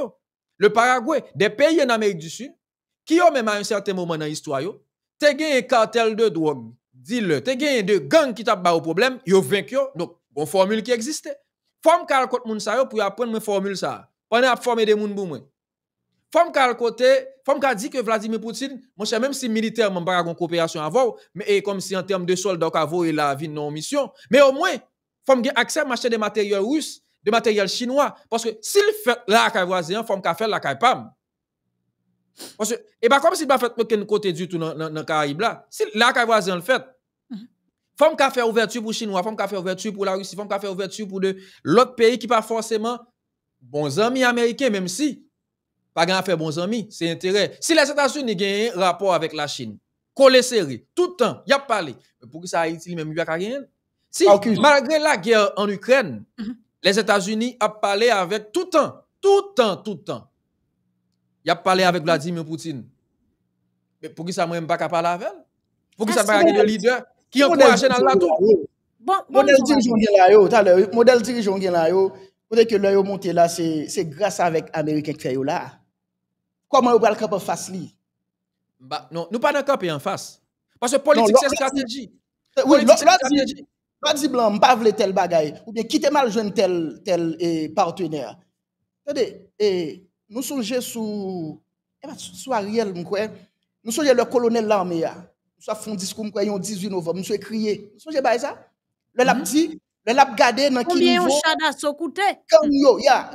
Le Paraguay, des pays en Amérique du Sud, qui ont même à un certain moment dans l'histoire, te un cartel de drogue, dis-le, te gagné de gangs qui t'a au problème, ils ont vaincu, donc une formule qui existait. Faut qu'à côté moun ça pour apprendre une formule ça. Pendant à former des moun pour moi. Faut qu'à côté, faut ka dit que Vladimir Poutine, mon cher même si militairement pas la coopération avant, mais comme si en termes de soldats qu'a et la vie non mission, mais au moins faut que accès à marché des matériels russes, des matériels chinois. Parce que s'il fait là voisin, il faut qu'il fasse la à PAM. Parce que, et bien, comme s'il n'a pas fait aucun côté du tout dans le Caraïbe là, si là voisin le fait, il faut qu'il fait ouverture pour Chinois, il faut ouverture pour la Russie, il faut ouverture pour l'autre pays qui pas forcément bons amis américains, même si pas grand faire bons amis, c'est intérêt. Si les États-Unis ont un rapport avec la Chine, collé serré, tout le temps, il a parlé. pour que ça a été même il n'y a rien. Si, ah, malgré la guerre en Ukraine, mhm. les États-Unis ont parlé avec tout le temps, tout le temps, tout le temps. Ils ont parlé avec Vladimir Poutine. Mais pour qui ça ne pas parler avec elle? Pour qui ça pas le leader qui encourage dans la tour? Bon, modèle dirigeant là, le modèle dirigeant qui là, yo, peut que l'œil monté là, c'est grâce avec Américain qui fait là. Comment vous le camper en face Bah, non, nous pas camper en face. Parce que politique, c'est stratégie. politique, c'est stratégie pas dit blanc, pas tel bagaille, ou bien quitter mal jeune tel, tel eh, partenaire. Attendez, eh, nous songeons sous, eh ben, sous Ariel, nous songeons le colonel l'armée, nous avons fait un discours, nous 18 novembre, nous avons crié, nous songeons à bah, Le lap mhm. dit, le lap gardé dans qui niveau. Combien Gang yo, ya,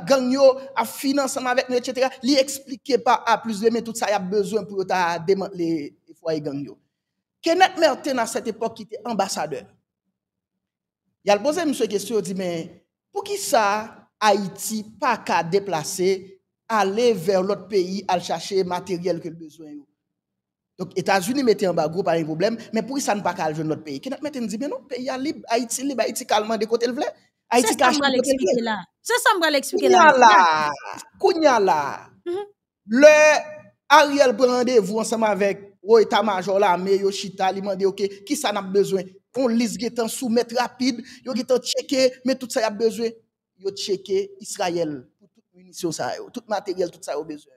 a financement avec nous, etc. Li explique pas à plus de mais tout ça, y a besoin pour démanteler les foyers gang Kenneth Martin à cette époque, qui était ambassadeur. Il a posé une question, il dit, mais pour qui ça, Haïti, pas qu'à déplacer, aller vers l'autre pays, aller chercher matériel que le besoin Donc, États-Unis mettaient en embargo, pas un problème, mais pour qui ça ne pas qu'à l'autre pays Qui n'a pas dit, mais non, pays libre, Haïti libre, Haïti calmement de côté le voulait. Haïti cache de côté là. C'est ça me je l'expliquer là. Kounya là, mm-hmm. le Ariel prend rendez-vous ensemble avec ou oh, état-major là, mais Yoshita, il m'a dit, OK, qui ça n'a besoin on liste qui est en soumettre rapide, yo qui est checker, mais tout ça y a besoin, yo checker Israël pour toute munition ça, tout matériel tout ça a besoin.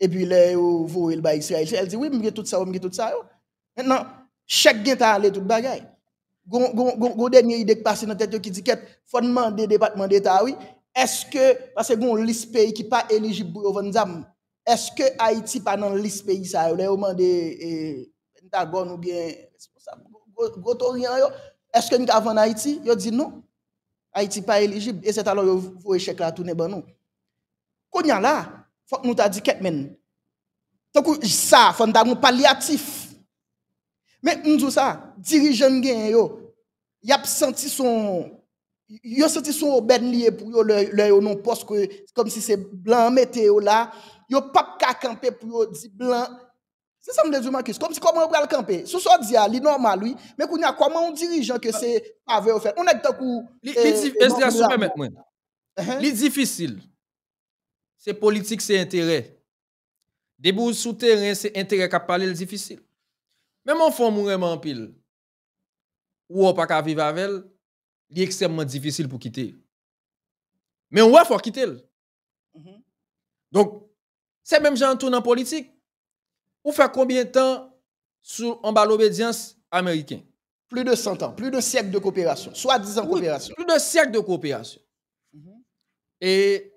Et puis là yo il va Israël, elle dit oui, mais tout ça, mais tout ça. Maintenant, chaque gain a aller tout bagaille. Gon dernier, gon idée qui passe dans tête qui dit qu'il faut demander département d'état oui, est-ce que parce que gon liste pays qui pas éligible pour vendre est-ce que Haïti pas dans liste pays ça, là on demandé eh, Pentagon ou bien « nous yo, que Haïti ?» ka van Haiti? Yo di nou. Haiti pa Et c'est alors alor yo vou échec la toune ban nou. que nous nou ta di ket men. Tonkou ça, nous dit sa, gen yo, a senti son, yo senti son pour parce que c'est comme si c'est blanc mais yo la, yo yo di blanc. C'est ça, me Marcus. Comme si comment on va le camper. Sous ça, dit, c'est normal, oui. Mais qu'on a comment on dirigeant que c'est pas vrai, fait. On est d'un coup. C'est euh, uh-huh. difficile. C'est politique, c'est intérêt. Debout souterrain, c'est intérêt qui parler, c'est difficile. Même en fond, mourir en pile. Ou on pas qu'à vivre avec elle, c'est extrêmement difficile pour quitter. Mais on va faut quitter. Mm-hmm. Donc, c'est même genre tout en politique. Ou fait combien de temps en bas l'obédience américaine Plus de 100 ans, plus de siècles de coopération, soit 10 ans de coopération. Plus de siècles de coopération. Mm-hmm. Et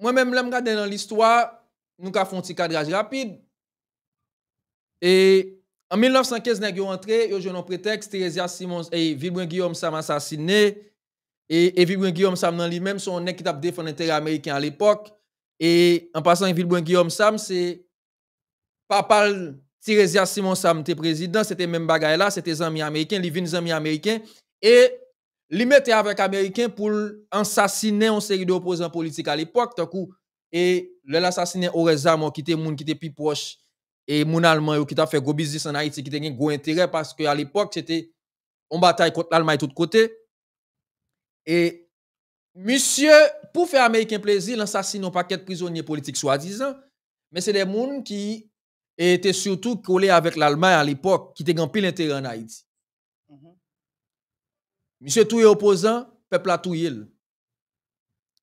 moi-même, là, je regarde dans l'histoire, nous avons fait un petit cadrage rapide. Et en 1915, nous avons entré, nous avons un prétexte, Thérésia Simons et Vilbouin Guillaume Sam assassiné. Et, et Guillaume Sam, dans lui-même, son équipe qui l'intérêt américain à l'époque. Et en passant, Vilbouin Guillaume Sam, c'est Papa Tiresia Simon Sam était président, c'était même bagaille là, c'était amis américains, les amis américains et li avec américains pour assassiner une série d'opposants politiques à l'époque et l'assassiner Orezam, qui était moun qui était plus proche et mon allemand qui t'a fait gros business en Haïti qui était gros intérêt parce que à l'époque c'était on bataille contre l'Allemagne de tous côtés et monsieur pour faire américain plaisir l'assassiner un paquet de prisonniers politiques soi-disant mais c'est des moun qui et était surtout collé avec l'Allemagne à l'époque, qui était grand pile intérêt en Haïti. Mm-hmm. Monsieur tout est opposant, peuple a tout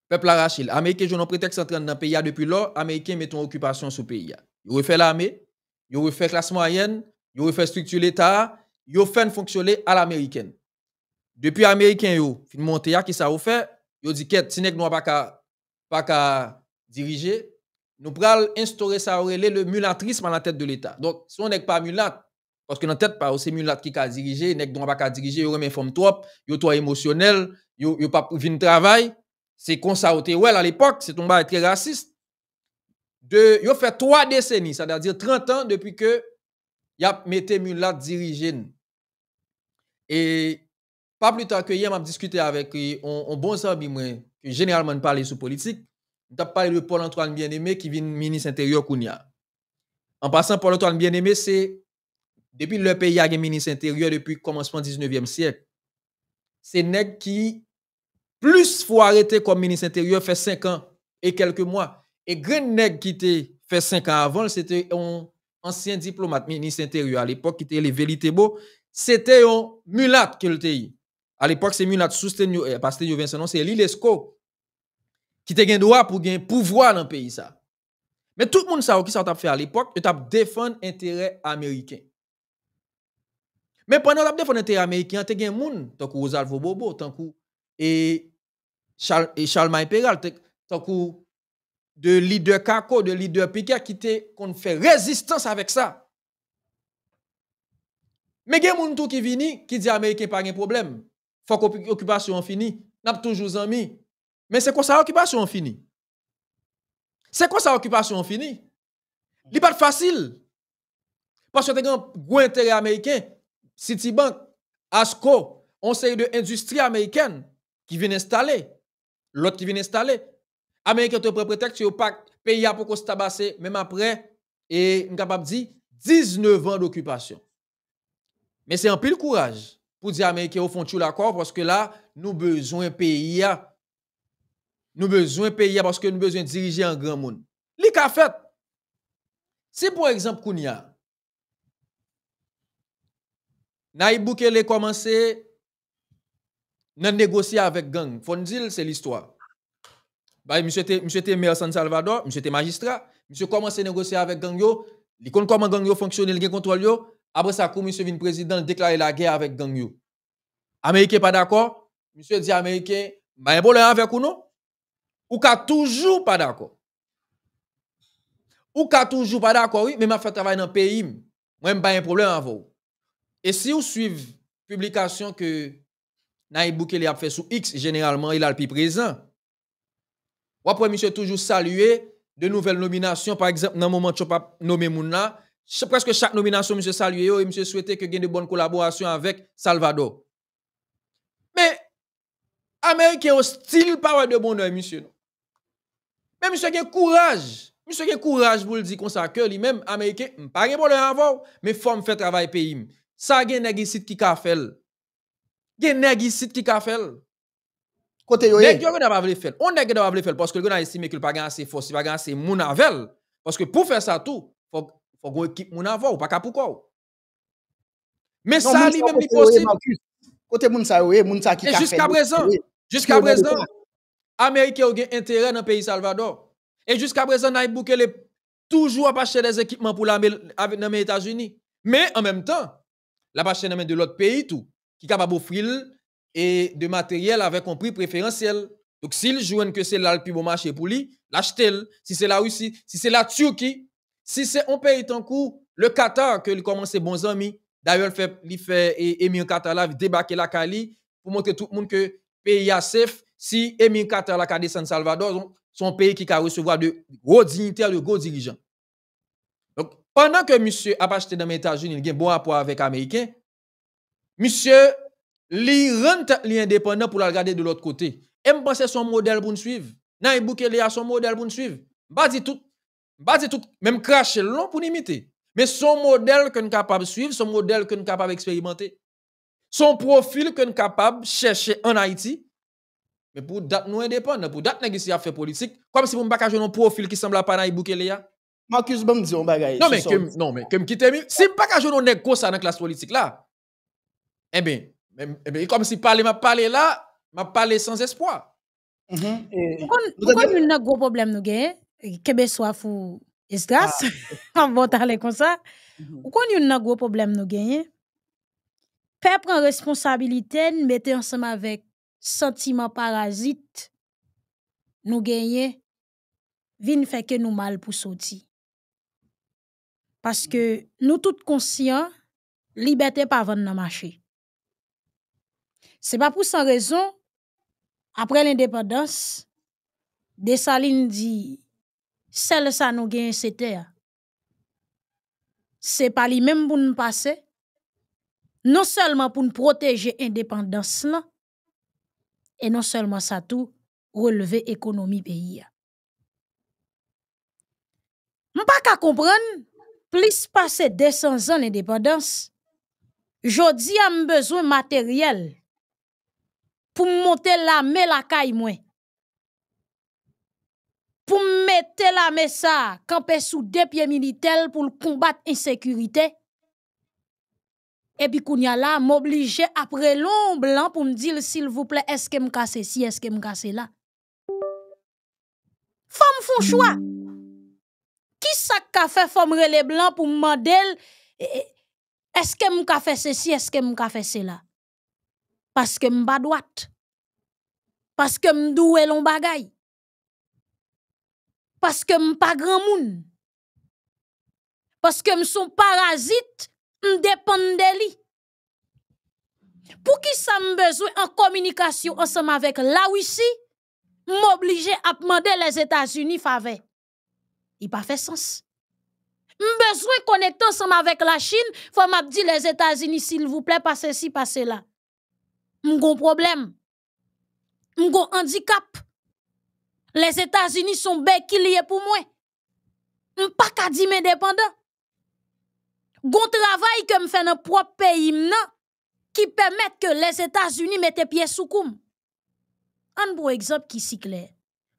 Peuple a rachil. Américains, je n'en prétexte en train dans le pays depuis lors, Américains met en occupation sur le pays. Ils refait l'armée, ils refait classe moyenne, ils refait structure l'État, ils fait fonctionner à l'américaine. Depuis Américains, yo, fin monté, qui ça a fait, yo dit que si nous pas pas diriger, nous pral instaurer ça le mulatrisme à la tête de l'État. Donc, si on n'est pas mulat, parce que dans la tête, pas aussi mulat qui a dirigé, n'est pas qu'à diriger, il une forme trop, il toi émotionnel, il pas vin travail. C'est comme ça, ouais, à l'époque, c'est tombé très raciste. De, il fait trois décennies, c'est-à-dire 30 ans depuis que il a mis mulat dirigé. Et pas plus tard que hier, m'a discuté avec un, bon sens, que généralement parle sous politique. Nous avons parlé de Paul-Antoine Bien-Aimé qui vient ministre intérieur Kounia. En passant, Paul-Antoine Bien-Aimé, c'est depuis le pays a un ministre intérieur depuis le commencement du 19e siècle. C'est nèg qui, plus faut arrêter comme ministre intérieur, fait 5 ans et quelques mois. Et grand nèg qui était fait 5 ans avant, c'était un ancien diplomate ministre intérieur à l'époque qui était Lévé C'était un mulat qui était. À l'époque, c'est mulat soutenu, eh, parce que Vincent, c'est l'ILESCO qui te gen droit pour gagner pouvoir dans le pays ça. Mais tout le monde sait qui ça t'a fait à l'époque, il t'a défendu intérêt américain. Mais pendant t'a défendre intérêt américain, t'as gen moun tant que Rosalvo Bobo, tant que et Charles et Charles Peral, tant que de leader Kako, de leader Pika qui t'es qu'on fait résistance avec ça. Mais gen moun tout qui vini qui dit américain pas un problème. Faut qu'occupation fini, n'a toujours amis mais c'est quoi ça occupation finie? C'est quoi ça occupation finie? n'est pas facile. Parce que tu as un gros intérêt américain, Citibank, ASCO, on série de industrie américaine qui vient installer, l'autre qui vient installer. Américain te tu prétexte, pas pays à pour se même après, et on capable dire 19 ans d'occupation. Mais c'est un pile courage pour dire Américains au fond tu l'accord parce que là, nous besoin pays nous besoin pays parce que nous besoin diriger un grand monde. Li ka fait. Si pour exemple Kounia, Naïb le commencé à négocier avec gang. Fondil, c'est l'histoire. Bah, monsieur était maire San Salvador, monsieur était magistrat, monsieur commencé à négocier avec gang yo, il connaît comment gang yo fonctionne, il contrôle yo. Après ça, comme monsieur vient président, déclarer la guerre avec gang yo. Américain pas d'accord, monsieur dit Américain, bah, un problème avec nous ou ka toujours pas d'accord. Ou ka toujours pas d'accord, oui, mais ma fè dans nan pays, m. Mwen pas ba problème problème avou. Et si vous suivez publication que Naïb Boukele a fait sur X, généralement, il a le plus présent. Je Monsieur toujours salué de nouvelles nominations. par exemple, dans moment chop pas nommé moun la, presque chaque nomination, monsieur salué oh, et monsieur souhaité que gagne de bonne collaboration avec Salvador. Mais, hostile par style par de bonheur, monsieur. Non? Mè mè mè se gen kouraj. Mè mè se gen kouraj voul di kon sa kè li mèm. Amerike mpare bolè an vòw. Mè fòm fè travay pe yim. Sa gen negi sit ki kafel. Gen negi sit ki kafel. Negi yo gen avavle fel. On negi avavle fel. Pòske gen an esimè kèl pa gen asè fòs. Si pa gen asè moun an vel. Pòske pou fè sa tout. Pòske pou ekip moun an vòw. Paka pou kòw. Mè sa li mè mè mikosi. Kote moun sa yo eh, e. Moun sa ki kafel. Jusk a brezan. Jusk Américains ont intérêt dans le pays Salvador. Et jusqu'à présent, il ont toujours pas des équipements pour l'armée les États-Unis. Mais en même temps, la acheté de l'autre pays tout, qui est capable de et de matériel avec un prix préférentiel. Donc s'il joue que c'est là le plus bon marché pour lui, l'achetez Si c'est la Russie, si c'est la Turquie, si c'est un pays en coup, le Qatar que lui commence bons amis. D'ailleurs, il fait le Qatar là, débarquer la Cali pour montrer tout le monde que le pays est safe si Emir Qatar la de San Salvador, son pays qui a recevoir de gros dignitaires, de gros dirigeants. Donc, pendant que monsieur a acheté dans les États-Unis, il a un bon rapport avec les Américains, monsieur, il rentre l'indépendant pour la regarder de l'autre côté. Et me pense son modèle pour nous suivre. il a son modèle pour nous suivre. Pas dit tout, pas tout, même cracher long pour imiter. Mais son modèle que est capable de suivre, son modèle que est capable d'expérimenter. Son profil que est capable de chercher en Haïti, mais pour date, nous indépendants. Pour date, négocier à fait politique. Comme si vous ne pas un profil qui semble pas dans les Marcus, bon, dis on bagaille. Non, mais, que, non, mais, que me quitte, si pas un un nègre ça dans la classe politique là, eh, eh bien, eh bien comme si parler, m'a parlé là, m'a parlé sans espoir. Pourquoi nous avons un gros problème, nous, Québec soit ou Estras, on va parler comme ça. Pourquoi nous avons un gros problème, nous, gagnons? Peuple prendre responsabilité, mettez ensemble avec sentiment parasite nous vie vin fait que nous mal pour sortir parce que nous tous conscients liberté pas vendre dans marché c'est pas pour sans raison après l'indépendance Dessaline dit celle ça nous gagne Ce c'est pas lui même pour nous passer non seulement pour nous protéger indépendance et non seulement ça tout relever économie pays ne peux pas comprendre, plus de 200 ans j'ai j'ai matériel pour monter pour main la caille Pour Pour mettre la ça, camper sous sous pieds pieds pour combattre insécurité. Et puis, là, m'oblige après long blanc pour me dire, s'il vous plaît, est-ce que me casse ici, est-ce que me casse là? Femme font mm. choix. Qui ça qu'a fait femme les blanc pour me eh, eh, est-ce que me casse ceci, est-ce que me casse là? Parce que me suis droite. Parce que me doué l'on bagay. Parce que me pas grand monde. Parce que me sont parasite dépend de lui. Pour qui ça besoin en communication ensemble avec la Russie, m'obliger à demander les États-Unis faveur. Il pas fait sens. besoin connecter ensemble avec la Chine, faut m'a dit les États-Unis s'il vous plaît passez ci passez là. M'gon problème. M'gon handicap. Les États-Unis sont béquillés pour moi. pas qu'à dire indépendant. Gon travail que me fait dans propre pays qui permet que les États-Unis mettent pied sous koum. Un bon exemple qui si clair.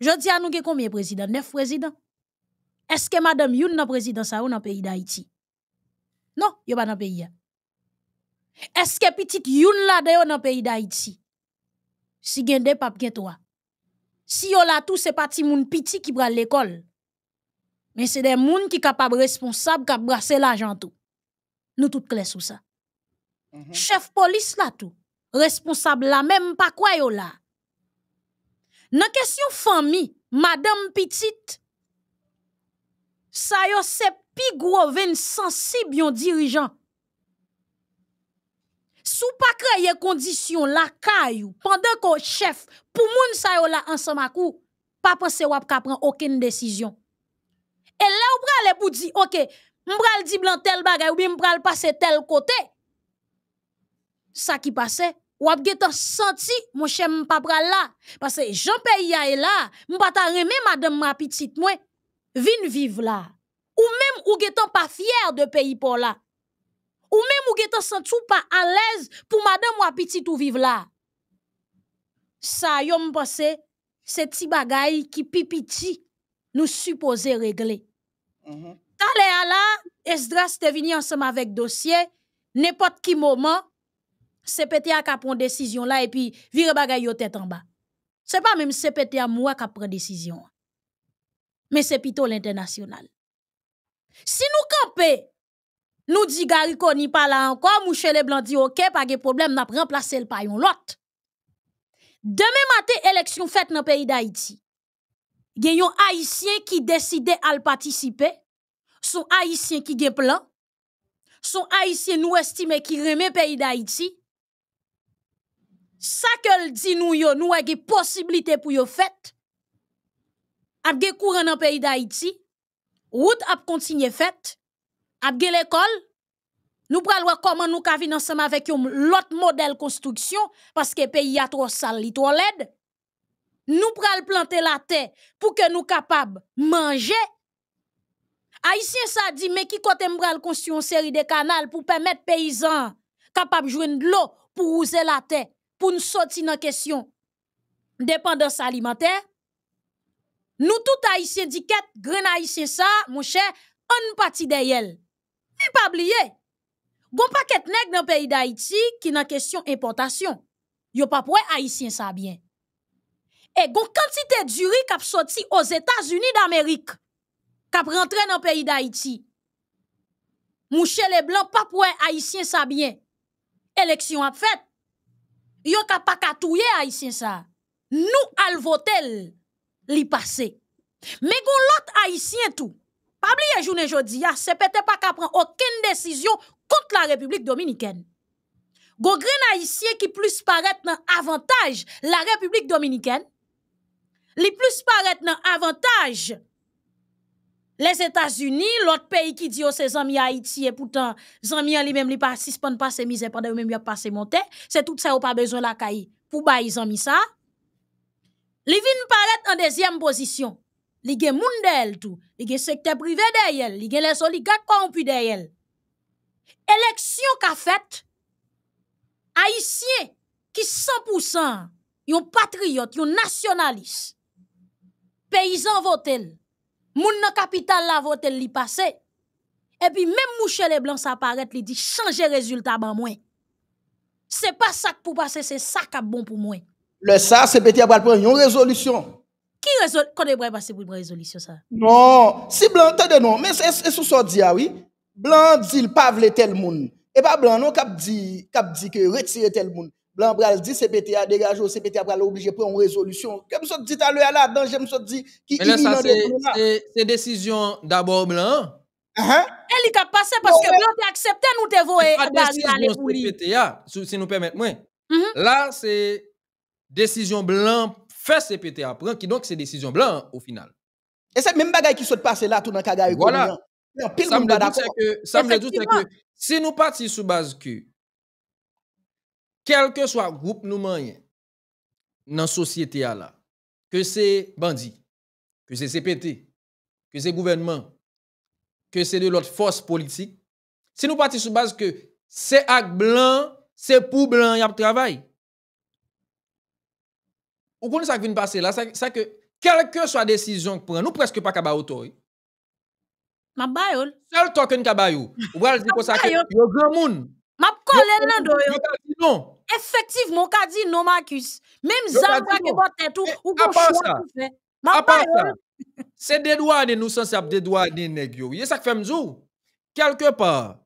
Je dis à nous combien de présidents? Neuf présidents. Est-ce que madame Youn nan président ça ou dans pays d'Haïti? Non, yon pas dans pays. Est-ce que petite Youn là dans nan pays d'Haïti? Si gen de pap gen toi. Si yon là tout c'est pas ti moun petit qui prend l'école. Mais c'est des moun qui capable responsable qui brasser l'argent tout. Nous tous clés sous ça. Mm-hmm. Chef police là tout. Responsable là même pas quoi yo là. la question famille, madame petite, ça yo est plus gros Si sensible yon dirigeant. Sou pas des condition la kayou, pendant que chef, pour moun sa yo la ensemble pas pense wap aucune décision. Et là vous allez le ok, M'bral di blan tel bagay ou bien m'bral passe tel côté. Ça qui passait, ou ap getan senti, mon cher m'pa pral là. Parce que Jean Paya est là, m'pa ta remè madame ma petite moi. Vin vive là. Ou même ou getan pas fier de pays pour là. Ou même ou getan senti ou pas à l'aise pour madame ma petite ou vive là. Ça yo m'pense, c'est ti bagay qui pipiti nous supposé régler. Mm -hmm. Allez à Esdras te vini ensemble avec dossier, n'importe qui moment, CPT a prend prendre décision là et puis vire bagay yo tête en bas. C'est pas même CPT a moua ka prend décision. Mais c'est plutôt l'international. Si nous campé, nous dit gari ni pas là encore, mouche blanc dit ok, pas de problème, n'a remplacer le paillon l'autre. Demain matin, élection faite dans le pays d'Haïti. a haïtien qui décide à participer son Haïtiens qui gen plan, son Haïtiens, nous estime qui remet pays d'Haïti. Ça qu'elle dit nous yo, nous avons possibilité pour yo fait. A gen courant dans pays d'Haïti, route a continuer fait, A gen l'école, nous pral voir comment nous ka vivre ensemble avec l'autre modèle construction parce que pays a trop sale, trop laid. Nous pral planter la terre pour que nous capables manger Haïtien ça dit, mais qui côté m'bral construire une série de canaux pour permettre paysans capables de joindre de l'eau pour user la terre, pour nous sortir dans question dépendance alimentaire. Nous tout Haïtiens dit que grand Haïtien ça, mon cher, on partie d'elle. Mais pas oublier, gon paquet nèg dans pays d'Haïti qui nan question importation. Yo pas pour Haïtien ça bien. Et bon quantité d'uri qui sorti aux États-Unis d'Amérique kap rentre nan pays d'Haïti. Mouche les blancs pas pour un Haïtien ça bien. Élection ap fèt. Yo kap pa katouye Haïtien ça. Nou al votel li passé. Me gon lot Haïtien tout. Pabli ye jounen jodi ya, se pete pa kap pran aucune décision contre la République dominicaine. Gon haïtiens Haïtien ki plus paraît nan avantage la République dominicaine, Li plus paraît nan avantage Les Etats-Unis, l'ot peyi ki diyo oh, se zanmi Haiti et poutan zanmi an li mem li pa sispon pa se mize pande ou mem li pa se monte, se tout sa ou pa bezon la kayi pou bayi zanmi sa. Li vin paret an dezyem pozisyon. Li gen moun deyel tou, li gen sekte privé deyel, li gen le soli kakon pi deyel. Eleksyon ka fèt, Haitien ki 100% yon patriyot, yon nasyonalist, peyizan voteyel, Moun nan capital la vote li passé. Et puis même mouche les blancs ça paraît li dit changer résultat ban moins. C'est pas ça pour passer, c'est ça qui est bon pour moi. Le ça c'est petit après prendre une résolution. Qui résolution? quand est passer pour une résolution ça Non, si blanc de non, mais c'est sous ça dit ah oui. Blanc dit pas tel monde, Et pas blanc non cap dit cap dit que retire tel monde. Blanc pral dit CPTA dégage ou CPTA pral obligé pour une résolution. Comme ça dit à à là, danger, je me suis dit qui Mais là, de c'est une décision d'abord Blanc. Elle uh-huh. est eh, passée parce que oh, Blanc a accepté nous te voyer base pour lui. si nous permettez moi. Mm-hmm. Là c'est décision Blanc fait CPTA qui donc c'est décision Blanc au final. Et c'est même bagaille qui saute passer là tout dans Kagari. Voilà. Ça me que si nous partons sous base que quel que soit le groupe nous avons dans la société, là, que c'est bandit, que c'est CPT, que c'est gouvernement, que c'est de l'autre force politique, si nous partons sur base que c'est avec blanc, c'est pour blanc, il y a travail. Vous connaissez ce qui vient de passer là, ça que quelle que soit la décision que prend, nous presque pas capable autorité. Ma bayol. Oh. Seul token kabayou. Ou bral di pour ça que le oh. grand monde. Ma kolen nan do yo. Effectivement, ka dit non, Marcus. même zan kwa ke bote ou eh, ça c'est des des des de nous de dedouane des sens de dedouane ça yo. Ye sak quelque part Kelke par,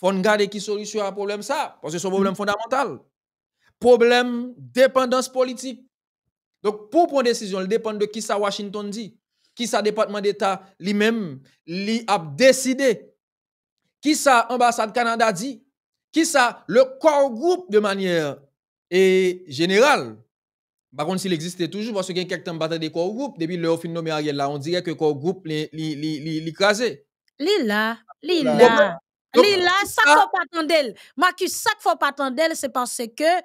qui gade ki solisyon problème ça sa. que problème son mm. Problème, fondamental. problème dépendance politique donc pour prendre décision dépend dépend de qui sa Washington dit qui sa Département d'État lui-même li a décidé qui sa Ambassade Canada dit qui ça Le corps groupe de manière et générale. Par contre, s'il existait toujours, parce qu'il y a quelques temps bataille des corps groupe, depuis le fin de Ariel là, on dirait que corps groupe l'écrasé. Lila, lila. Lila, ça faut pas attendre. qui ça faut pas attendre, c'est parce que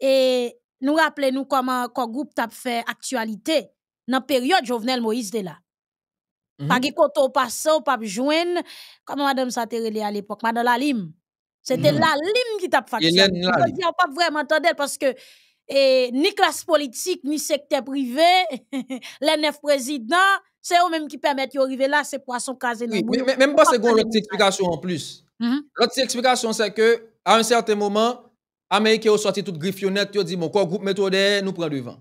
et nous rappelons comment corps groupe t'a fait actualité dans la période Jovenel Moïse de là. Pas que quand on passe, on pas joindre, comment madame Satéré à l'époque, madame Lalim. C'était mm. la lime qui t'a fait ça. On pas vraiment entendu parce que ni classe politique, ni secteur privé, les neuf présidents, c'est eux-mêmes qui permettent arriver là, c'est poisson casé. Oui, mais, même pas c'est l'autre explication en plus. Mm-hmm. L'autre explication, c'est que à un certain moment, Américains ont sorti toute griffonnette ils ont dit, mon quoi, groupe méthode, nous prend devant.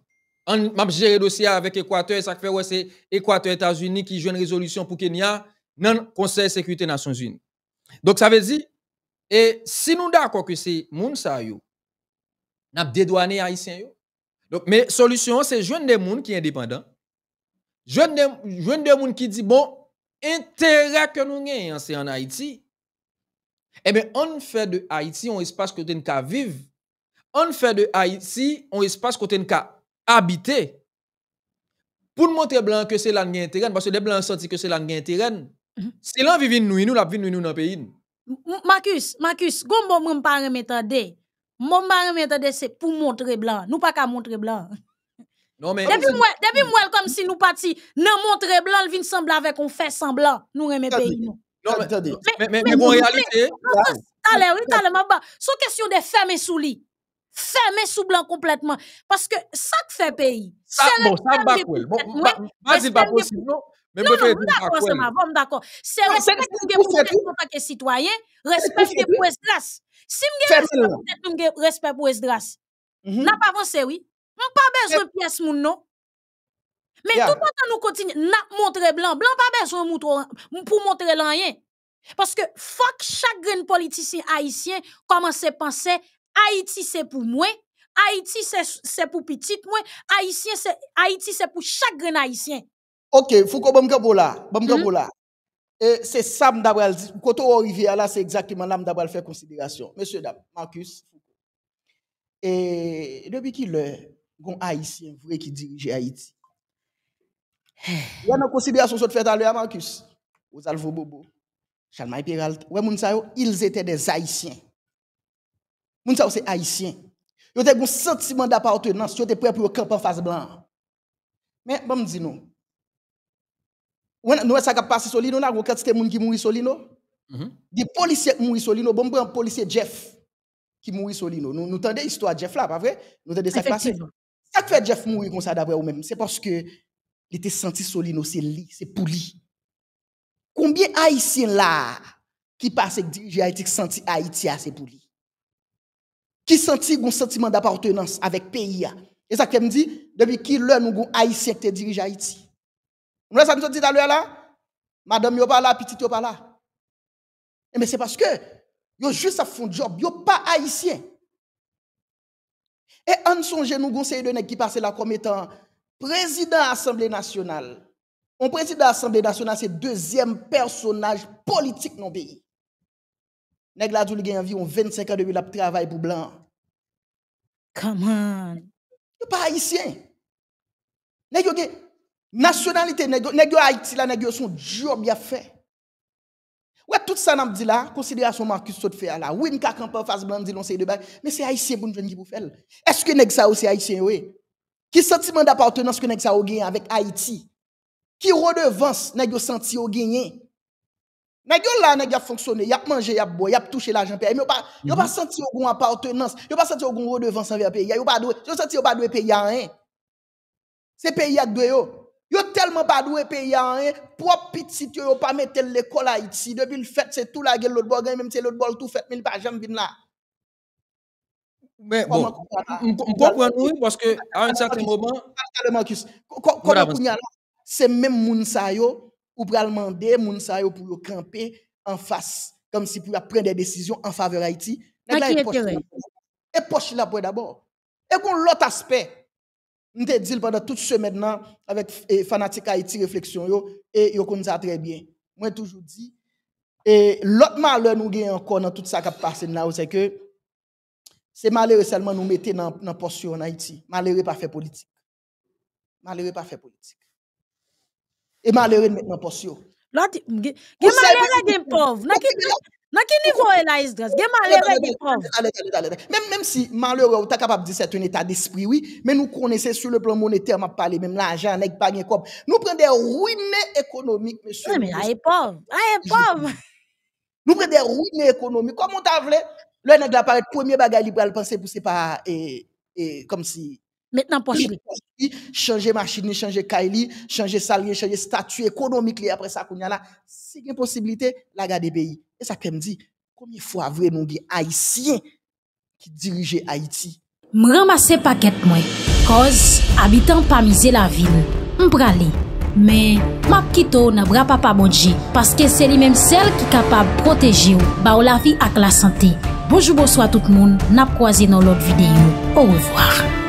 On m'a géré le dossier avec Équateur, ça fait ouais, c'est Équateur États-Unis qui joue une résolution pour Kenya Non, le Conseil de sécurité des Nations Unies. Donc ça veut dire et si nous d'accord que c'est moun sa yo, n'a dédouané haïtien yo. Donc mais solution c'est joindre des moun qui sont indépendants. Joindre des joindre des moun qui dit bon, intérêt que nous avons c'est en Haïti. Eh bien on fait de Haïti un espace que nous ka vivre. On fait de Haïti un espace que nous ka habiter. Pour nous montrer blanc que c'est là gagne terrain parce que les blancs sentent que c'est là gagne terrain. C'est là Si l'on vit nous nous la vivre pays. Marcus, Marcus, gombo je ne pa pas remettre? pa ne c'est pour montrer blanc. pas pas Non depuis si nous parti nan blanc, il vin sembla avec on semblant. semblant. pays Non Mais, mais, mais, réalité... Bah. question de fermer sous lit. Fermer sous blanc complètement. Parce que ça fait pays. Ça, bon, ça, mais non, non, non, d'accord, c'est ma d'accord. C'est respect que les citoyens, en tant que citoyen, Si vous êtes respect pour les pour Je n'a pas avancé, oui. On pas besoin de pièces, mon non. Mais tout le temps, nous continuons à montrer blanc. Blanc pas besoin pour montrer rien. Parce que, fuck, chaque politicien haïtien commence à penser, Haïti c'est pour moi, Haïti c'est pour petit moi, Haïti c'est pour chaque haïtien. OK, Foucault Bamkabola, Bamkabola. Hmm? Et c'est Sam Dabral, quand on arrive là, c'est exactement là faire fait considération. Monsieur Dab, Marcus Et depuis qu'il est un haïtien vrai qui dirige Haïti. Il y a une considération sur le fait à l'heure, Marcus. Aux Alvo Bobo, Chalmaï Peralta, ouais, ils étaient des haïtiens. Mounsayo, c'est haïtien. Ils ont un sentiment d'appartenance, ils étaient prêts pour le camp en face blanc. Mais, bon, dis-nous. Nous e avons passé Solino, nous avons quatre personnes qui mourent Solino. Mhm. Des policiers qui mourent Solino. Bon, un policier Jeff qui mourent Solino. Nous nous l'histoire de Jeff là, pas vrai Nous tendez ça passé. Ça que fait Jeff mourir comme ça d'après vous-même, c'est parce que il était senti Solino, c'est lui, c'est pour lui. Combien haïtiens là qui passent diriger Haïti senti Haïti c'est pour lui. Qui senti un sentiment d'appartenance avec pays Et ça que me dit depuis qui l'heure nous haïtiens qui dirigent Haïti. Vous savez ce dit tout à l'heure là Madame, yo pas là, petite, yo pas là. Eh, mais c'est parce que yo juste à fond job, yo pas haïtien. Et en songe, nous conseillons de nèg qui passe là comme étant président de l'Assemblée nationale. on président de l'Assemblée nationale, c'est le deuxième personnage politique dans le pays. Nèg la gen environ 25 ans depuis la travail pour blanc. Come on. Yo pas haïtien. Nèg yo Nationalité, nègre Haïti, la yo son job bien fait. Ouais, tout ça, n'a dit là, considération Marcus saute fait là. Oui, n'a pas face blanc, dit non, c'est de bail. Mais c'est haïtien pour nous qui vous faire. Est-ce que nèg ça aussi haïtien, oui? Qui sentiment d'appartenance que nègre ça gagne avec Haïti? Qui redevance yo senti au gagné? Nègre là, nègre a fonctionné, y a mangé, y a boire, y a touché l'argent pays. Mais pas, y mhm. a pas senti aucune appartenance, y a pas senti aucune redevance envers pays. Y a pas doué, y a senti pas de pays rien. C'est pays à deux Yo tellement pas doué pays en hein. rien, propre petit yo pas mettre l'école Haïti depuis le fait c'est tout la gueule l'autre bord même c'est l'autre bord tout fait mais pas jamais venir là. Mais bon, on comprend nous parce que à un certain moment c'est même moun sa yo ou pral demander moun sa yo pour camper en face comme si pour prendre des décisions en faveur Haïti. Et poche là pour d'abord. Et qu'on l'autre aspect nous te dit pendant toute semaine maintenant avec eh, Fanatique Haïti Réflexion yo, et yo kon ça très bien. Moi toujours dit, et l'autre malheur nous gagne encore dans tout ça qui a passé là, c'est que c'est malheureux seulement nous mettez dans dans portion en Haïti. Malheureux pas fait politique. Malheureux pas fait politique. Et malheureux maintenant portion. L'autre, malheureux gen pauvre. Dans quel niveau est la is Même si malheureux, di même si malheureux ou c'est un état d'esprit, oui, mais nous connaissons sur le plan monétaire ma parlé même l'argent, n'est pas bien comme nous Nou des de économiques, monsieur. mèsyon. mais la pauvre, Nous prenons des ruines économiques. prenons on ruines économiques. ta voulu, Le la premier bagay libre pral pense pour se pas comme si... Maintenant, pour Changer machine, changer Kylie, changer salier, changer statut économique. Après ça, qu'on y a là, une possibilité, la garde des pays. E sa kem di, komye fwa avre moun bi Haitien ki dirije Haiti. M ramase paket mwen, koz abitan pa mize la vil, m prale. Men, map kito nan bra papa Modji, paske se li menm sel ki kapab proteji ou, ba ou la vi ak la sante. Bojoubo swa tout moun, nap kwa zi nan lot videyo. Ou revoar.